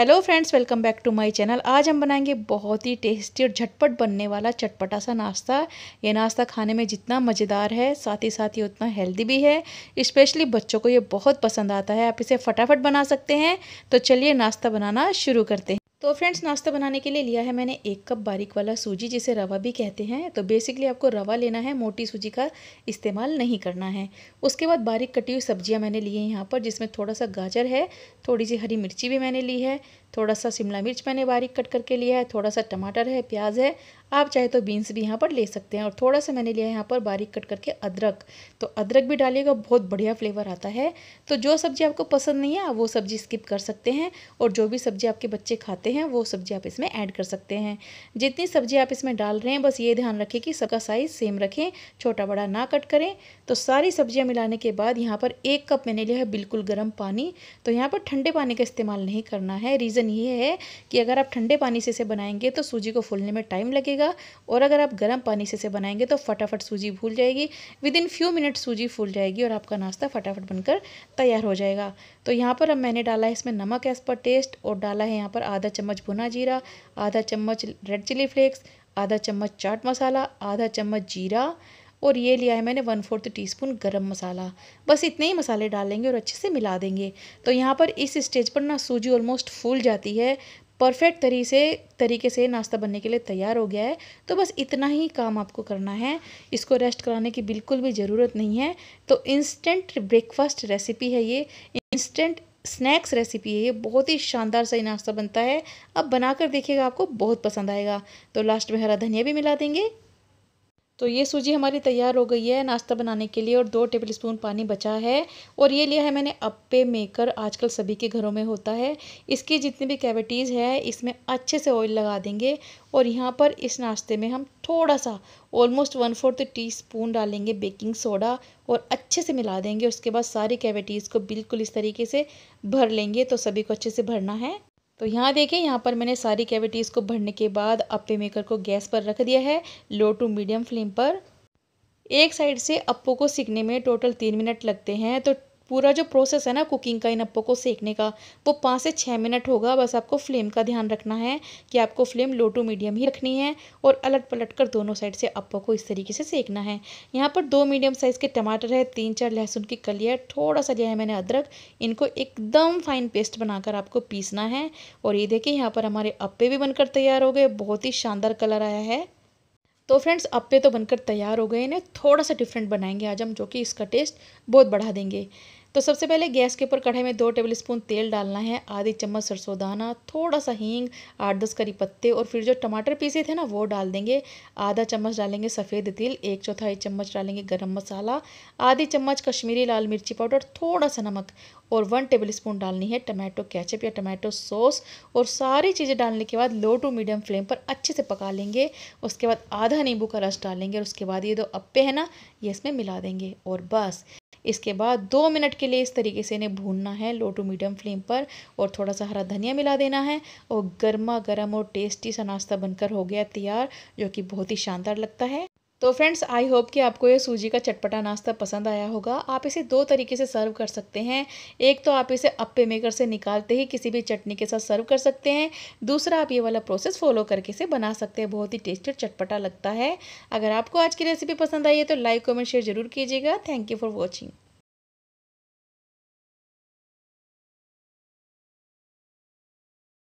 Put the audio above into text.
hello friends welcome back to my channel आज हम बनाएंगे बहुत ही टेस्टी और झटपट बनने वाला चटपटा सा नाश्ता ये नाश्ता खाने में जितना मज़ेदार है साथ ही साथ ये उतना हेल्दी भी है स्पेशली बच्चों को ये बहुत पसंद आता है आप इसे फटाफट बना सकते हैं तो चलिए नाश्ता बनाना शुरू करते हैं तो फ्रेंड्स नाश्ता बनाने के लिए लिया है मैंने एक कप बारीक वाला सूजी जिसे रवा भी कहते हैं तो बेसिकली आपको रवा लेना है मोटी सूजी का इस्तेमाल नहीं करना है उसके बाद बारीक कटी हुई सब्जियां मैंने ली हैं यहाँ पर जिसमें थोड़ा सा गाजर है थोड़ी सी हरी मिर्ची भी मैंने ली है थोड़ा सा शिमला मिर्च मैंने बारीक कट करके लिया है थोड़ा सा टमाटर है प्याज है आप चाहे तो बीन्स भी यहाँ पर ले सकते हैं और थोड़ा सा मैंने लिया है यहाँ पर बारीक कट करके अदरक तो अदरक भी डालिएगा बहुत बढ़िया फ्लेवर आता है तो जो सब्ज़ी आपको पसंद नहीं है आप वो सब्ज़ी स्किप कर सकते हैं और जो भी सब्ज़ी आपके बच्चे खाते हैं वो सब्ज़ी आप इसमें ऐड कर सकते हैं जितनी सब्ज़ी आप इसमें डाल रहे हैं बस ये ध्यान रखें कि सबका साइज़ सेम रखें छोटा बड़ा ना कट करें तो सारी सब्ज़ियाँ मिलाने के बाद यहाँ पर एक कप मैंने लिया है बिल्कुल गर्म पानी तो यहाँ पर ठंडे पानी का इस्तेमाल नहीं करना है रीज़न रीज़न ये है कि अगर आप ठंडे पानी से इसे बनाएंगे तो सूजी को फूलने में टाइम लगेगा और अगर आप गर्म पानी से इसे बनाएंगे तो फटाफट सूजी भूल जाएगी विद इन फ्यू मिनट सूजी फूल जाएगी और आपका नाश्ता फटाफट बनकर तैयार हो जाएगा तो यहाँ पर अब मैंने डाला है इसमें नमक एज पर टेस्ट और डाला है यहाँ पर आधा चम्मच भुना जीरा आधा चम्मच रेड चिली फ्लेक्स आधा चम्मच चाट मसाला आधा चम्मच जीरा और ये लिया है मैंने वन फोर्थ टी स्पून गर्म मसाला बस इतने ही मसाले डालेंगे और अच्छे से मिला देंगे तो यहाँ पर इस स्टेज पर ना सूजी ऑलमोस्ट फूल जाती है परफेक्ट तरी से तरीके से नाश्ता बनने के लिए तैयार हो गया है तो बस इतना ही काम आपको करना है इसको रेस्ट कराने की बिल्कुल भी ज़रूरत नहीं है तो इंस्टेंट ब्रेकफास्ट रेसिपी है ये इंस्टेंट स्नैक्स रेसिपी है ये बहुत ही शानदार सही नाश्ता बनता है अब बनाकर देखिएगा आपको बहुत पसंद आएगा तो लास्ट में हरा धनिया भी मिला देंगे तो ये सूजी हमारी तैयार हो गई है नाश्ता बनाने के लिए और दो टेबल स्पून पानी बचा है और ये लिया है मैंने अप्पे मेकर आजकल सभी के घरों में होता है इसकी जितनी भी कैविटीज़ है इसमें अच्छे से ऑयल लगा देंगे और यहाँ पर इस नाश्ते में हम थोड़ा सा almost one fourth teaspoon डालेंगे बेकिंग सोडा और अच्छे से मिला देंगे उसके बाद सारी कैविटीज़ को बिल्कुल इस तरीके से भर लेंगे तो सभी को अच्छे से भरना है तो यहाँ देखें यहाँ पर मैंने सारी कैविटीज़ को भरने के बाद अप्पे मेकर को गैस पर रख दिया है लो टू मीडियम फ्लेम पर एक साइड से अप्पो को सीखने में टोटल तीन मिनट लगते हैं तो पूरा जो प्रोसेस है ना कुकिंग का इन अप्पों को सेकने का वो पाँच से छः मिनट होगा बस आपको फ्लेम का ध्यान रखना है कि आपको फ्लेम लो टू मीडियम ही रखनी है और अलट पलट कर दोनों साइड से अप्पों को इस तरीके से सेकना है यहाँ पर दो मीडियम साइज़ के टमाटर है तीन चार लहसुन की कलिया थोड़ा सा लिया है मैंने अदरक इनको एकदम फाइन पेस्ट बनाकर आपको पीसना है और ये देखिए यहाँ पर हमारे अप्पे भी बनकर तैयार हो गए बहुत ही शानदार कलर आया है तो फ्रेंड्स अप्पे तो बनकर तैयार हो गए इन्हें थोड़ा सा डिफरेंट बनाएंगे आज हम जो कि इसका टेस्ट बहुत बढ़ा देंगे तो सबसे पहले गैस के ऊपर कढ़ाई में दो टेबल स्पून तेल डालना है आधी चम्मच सरसों दाना थोड़ा सा हींग आठ दस करी पत्ते और फिर जो टमाटर पीसे थे ना वो डाल देंगे आधा चम्मच डालेंगे सफ़ेद तिल एक चौथाई चम्मच डालेंगे गरम मसाला आधी चम्मच कश्मीरी लाल मिर्ची पाउडर थोड़ा सा नमक और वन टेबल स्पून डालनी है टमाटो कैचअप या टमाटो सॉस और सारी चीज़ें डालने के बाद लो टू मीडियम फ्लेम पर अच्छे से पका लेंगे उसके बाद आधा नींबू का रस डालेंगे और उसके बाद ये दो अप्पे हैं ना ये इसमें मिला देंगे और बस इसके बाद दो मिनट के लिए इस तरीके से इन्हें भूनना है लो टू मीडियम फ्लेम पर और थोड़ा सा हरा धनिया मिला देना है और गर्मा गर्म और टेस्टी सा नाश्ता बनकर हो गया तैयार जो कि बहुत ही शानदार लगता है तो फ्रेंड्स आई होप कि आपको ये सूजी का चटपटा नाश्ता पसंद आया होगा आप इसे दो तरीके से सर्व कर सकते हैं एक तो आप इसे अप्पे मेकर से निकालते ही किसी भी चटनी के साथ सर्व कर सकते हैं दूसरा आप ये वाला प्रोसेस फॉलो करके इसे बना सकते हैं बहुत ही टेस्टी चटपटा लगता है अगर आपको आज की रेसिपी पसंद आई है तो लाइक कमेंट शेयर जरूर कीजिएगा थैंक यू फॉर वॉचिंग